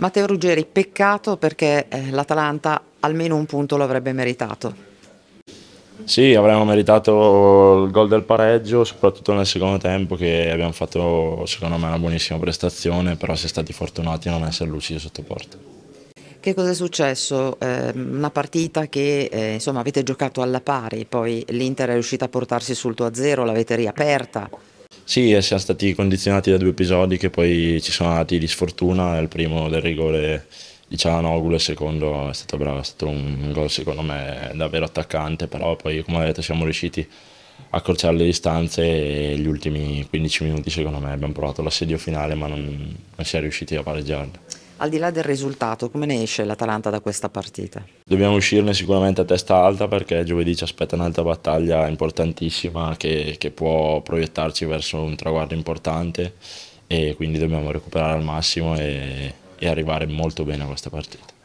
Matteo Ruggeri, peccato perché eh, l'Atalanta almeno un punto lo avrebbe meritato. Sì, avremmo meritato il gol del pareggio, soprattutto nel secondo tempo che abbiamo fatto secondo me una buonissima prestazione, però si è stati fortunati a non essere lucidi sotto porta. Che cosa è successo? Eh, una partita che eh, insomma, avete giocato alla pari, poi l'Inter è riuscita a portarsi sul 2-0, l'avete riaperta. Sì, siamo stati condizionati da due episodi che poi ci sono andati di sfortuna, il primo del rigore di Cialanoglu e il secondo è stato bravo, è stato un gol secondo me davvero attaccante, però poi come ho detto siamo riusciti a accorciare le distanze e gli ultimi 15 minuti secondo me abbiamo provato l'assedio finale ma non, non si è riusciti a pareggiarlo al di là del risultato, come ne esce l'Atalanta da questa partita? Dobbiamo uscirne sicuramente a testa alta perché giovedì ci aspetta un'altra battaglia importantissima che, che può proiettarci verso un traguardo importante e quindi dobbiamo recuperare al massimo e, e arrivare molto bene a questa partita.